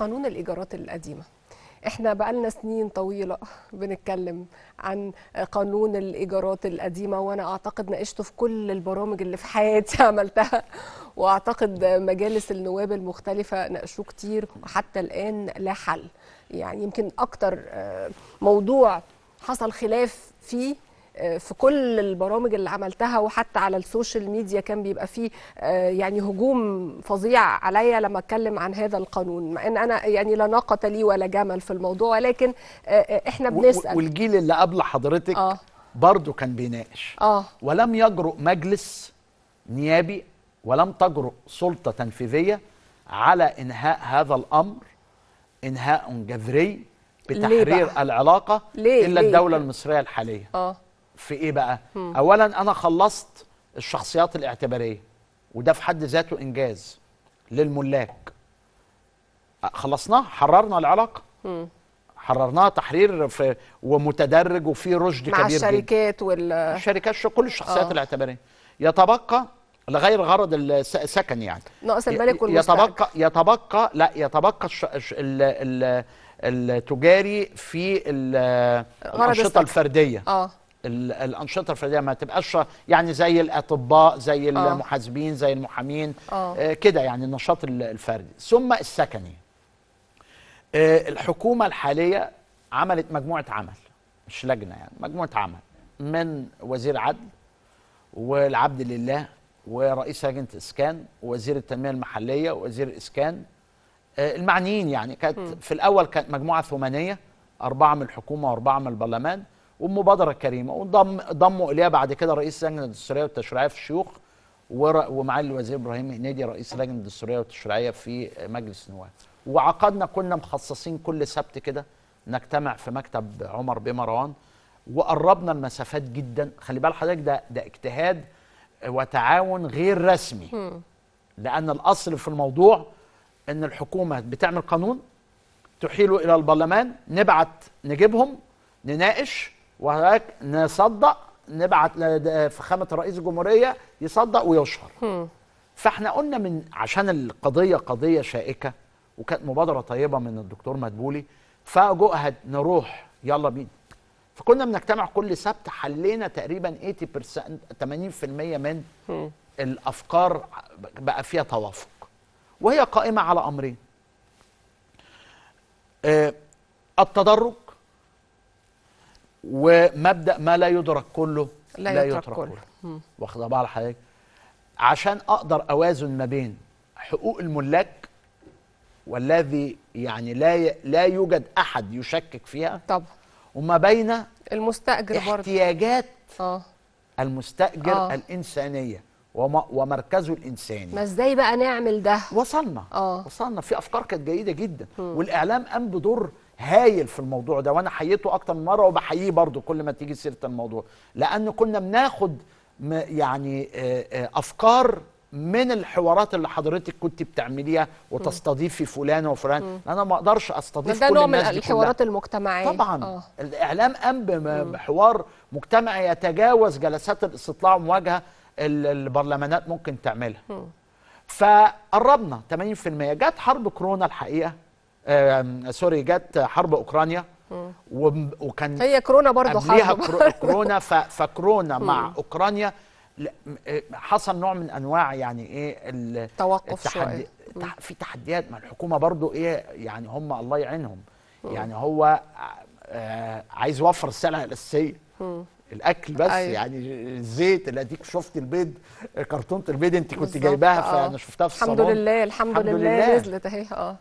قانون الإيجارات القديمة احنا بقالنا سنين طويله بنتكلم عن قانون الايجارات القديمه وانا اعتقد ناقشته في كل البرامج اللي في حياتي عملتها واعتقد مجالس النواب المختلفه ناقشوه كتير وحتى الان لا حل يعني يمكن اكتر آه، موضوع حصل خلاف فيه في كل البرامج اللي عملتها وحتى على السوشيال ميديا كان بيبقى فيه آه، يعني هجوم فظيع عليا لما اتكلم عن هذا القانون مع ان انا يعني لا ناقه لي ولا جمل في الموضوع ولكن آه، آه، احنا بنسال والجيل اللي قبل حضرتك آه. برضه كان بيناقش آه. ولم يجرؤ مجلس نيابي ولم تجرؤ سلطه تنفيذيه على انهاء هذا الامر انهاء جذري بتحرير ليه العلاقه ليه الا ليه الدوله المصريه الحاليه آه. في ايه بقى مم. اولا انا خلصت الشخصيات الاعتباريه وده في حد ذاته انجاز للملاك خلصناها حررنا العلاقه مم. حررناها تحرير في ومتدرج وفي رشد مع كبير مع الشركات وال الشركات كل الشخصيات آه. الاعتباريه يتبقى لغير غرض السكن يعني ناقص الملك والمستعد يتبقى يتبقى لا يتبقى الش... ال... ال... التجاري في الانشطه الفرديه اه الانشطه الفرديه ما تبقاش يعني زي الاطباء زي أوه. المحاسبين زي المحامين آه. آه، كده يعني النشاط الفردي ثم السكني آه الحكومه الحاليه عملت مجموعه عمل مش لجنه يعني مجموعه عمل من وزير عدل والعبد لله ورئيس لجنه اسكان ووزير التنميه المحليه ووزير الاسكان آه المعنيين يعني كانت م. في الاول كانت مجموعه ثمانيه اربعه من الحكومه واربعه من البرلمان ومبادره كريمه وضم ضموا اليها بعد كده رئيس لجنه الدستوريه والتشريعيه في الشيوخ ومعالي الوزير ابراهيم هنيدي رئيس لجنه الدستوريه والتشريعيه في مجلس النواب وعقدنا كنا مخصصين كل سبت كده نجتمع في مكتب عمر بمروان وقربنا المسافات جدا خلي بال حضرتك ده ده اجتهاد وتعاون غير رسمي لان الاصل في الموضوع ان الحكومه بتعمل قانون تحيله الى البرلمان نبعت نجيبهم نناقش وهناك نصدق نبعت لفخامة رئيس الجمهوريه يصدق ويشهر فاحنا قلنا من عشان القضيه قضيه شائكه وكانت مبادره طيبه من الدكتور مدبولي فجؤهد نروح يلا بينا فكنا بنجتمع كل سبت حلينا تقريبا 80% 80% من الافكار بقى فيها توافق وهي قائمه على امرين آه، التدرج ومبدا ما لا يدرك كله لا, لا يترك, كله, كله واخده بقى لحضرتك عشان اقدر اوازن ما بين حقوق الملاك والذي يعني لا ي... لا يوجد احد يشكك فيها طبعا وما بين المستاجر احتياجات آه. المستاجر آه. الانسانيه وم... ومركزه الانساني ما ازاي بقى نعمل ده وصلنا آه. وصلنا في افكار كانت جيده جدا م. والاعلام قام بدور هايل في الموضوع ده وانا حييته اكتر من مره وبحييه برضه كل ما تيجي سيره الموضوع لان كنا بناخد يعني افكار من الحوارات اللي حضرتك كنت بتعمليها وتستضيفي فلان وفلان انا ما اقدرش استضيف ده كل نوع الناس من الحوارات المجتمعيه طبعا أوه. الاعلام قام بحوار مجتمعي يتجاوز جلسات الاستطلاع ومواجهه البرلمانات ممكن تعملها فقربنا 80% جت حرب كورونا الحقيقه آه سوري جت حرب اوكرانيا وكان هي كورونا برضه حرب كورونا فكورونا مع اوكرانيا آه، حصل نوع من انواع يعني ايه التوقف التحدي شوية. في تحديات ما الحكومه برضه ايه يعني هم الله يعينهم يعني هو آه عايز يوفر السلعه الاساسيه الاكل بس أيوة. يعني الزيت اللي اديك شفت البيض كرتونه البيض انت كنت جايباها آه. فانا شفتها في الصالون الحمد لله الحمد, لله نزلت اهي اه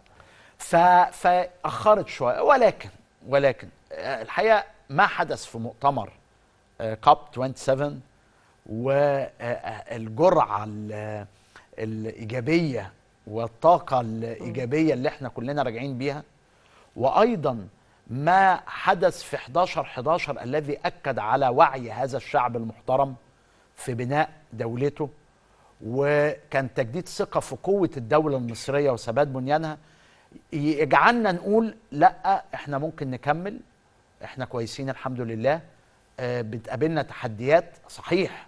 فاخرت شويه ولكن ولكن آه، الحقيقه ما حدث في مؤتمر آه، كاب 27 والجرعه آه، الايجابيه والطاقه الايجابيه اللي احنا كلنا راجعين بيها وايضا ما حدث في 11 11 الذي اكد على وعي هذا الشعب المحترم في بناء دولته وكان تجديد ثقه في قوه الدوله المصريه وثبات بنيانها يجعلنا نقول لا احنا ممكن نكمل احنا كويسين الحمد لله اه بتقابلنا تحديات صحيح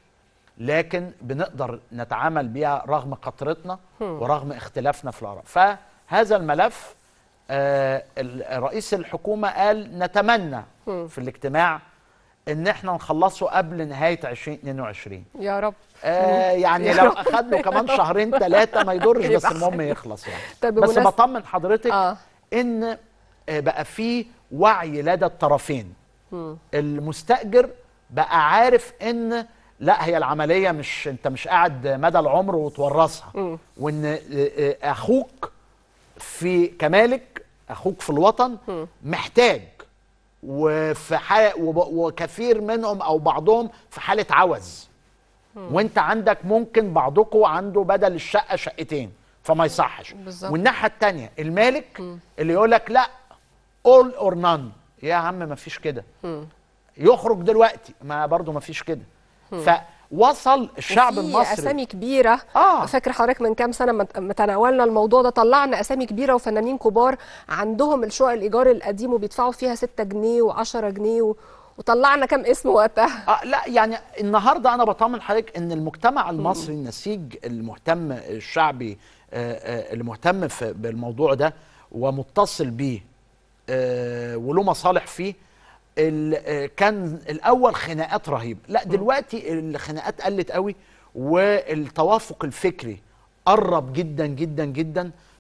لكن بنقدر نتعامل بيها رغم قطرتنا ورغم اختلافنا في الاراء فهذا الملف اه رئيس الحكومه قال نتمنى في الاجتماع ان احنا نخلصه قبل نهايه 2022 يا رب آه يعني يا لو رب. له كمان شهرين ثلاثه ما يضرش بس المهم يخلص يعني طيب بس بطمن حضرتك آه. ان آه، بقى في وعي لدى الطرفين م. المستاجر بقى عارف ان لا هي العمليه مش انت مش قاعد مدى العمر وتورثها وان آه، آه، اخوك في كمالك اخوك في الوطن م. محتاج وفي حال وكثير منهم او بعضهم في حاله عوز وانت عندك ممكن بعضكم عنده بدل الشقه شقتين فما يصحش والناحيه الثانيه المالك اللي يقول لك لا اول اور نان يا عم ما فيش كده يخرج دلوقتي ما برضه ما فيش كده ف وصل الشعب المصري اسامي كبيره آه. فاكر حضرتك من كام سنه ما تناولنا الموضوع ده طلعنا اسامي كبيره وفنانين كبار عندهم الشقق الايجار القديم وبيدفعوا فيها 6 جنيه و10 جنيه و... وطلعنا كام اسم وقتها آه لا يعني النهارده انا بطمن حضرتك ان المجتمع المصري النسيج المهتم الشعبي آه، آه، اللي مهتم بالموضوع ده ومتصل بيه آه، وله مصالح فيه آه، كان الاول خناقات رهيبه لا دلوقتي الخناقات قلت قوي والتوافق الفكري قرب جدا جدا جدا